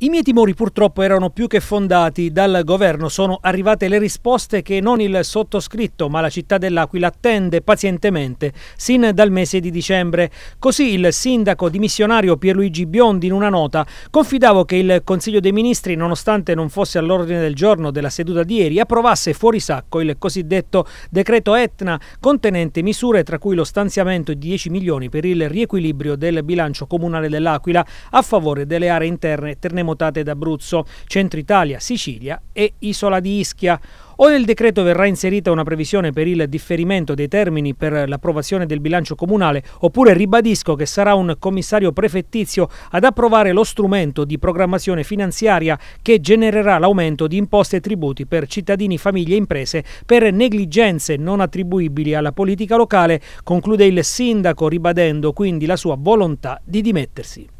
I miei timori purtroppo erano più che fondati. Dal governo sono arrivate le risposte che non il sottoscritto, ma la città dell'Aquila attende pazientemente sin dal mese di dicembre. Così il sindaco dimissionario Pierluigi Biondi in una nota confidavo che il Consiglio dei Ministri, nonostante non fosse all'ordine del giorno della seduta di ieri, approvasse fuori sacco il cosiddetto decreto Etna contenente misure tra cui lo stanziamento di 10 milioni per il riequilibrio del bilancio comunale dell'Aquila a favore delle aree interne ternemontane terremotate d'Abruzzo, Centro Italia, Sicilia e Isola di Ischia. O nel decreto verrà inserita una previsione per il differimento dei termini per l'approvazione del bilancio comunale, oppure ribadisco che sarà un commissario prefettizio ad approvare lo strumento di programmazione finanziaria che genererà l'aumento di imposte e tributi per cittadini, famiglie e imprese per negligenze non attribuibili alla politica locale, conclude il sindaco ribadendo quindi la sua volontà di dimettersi.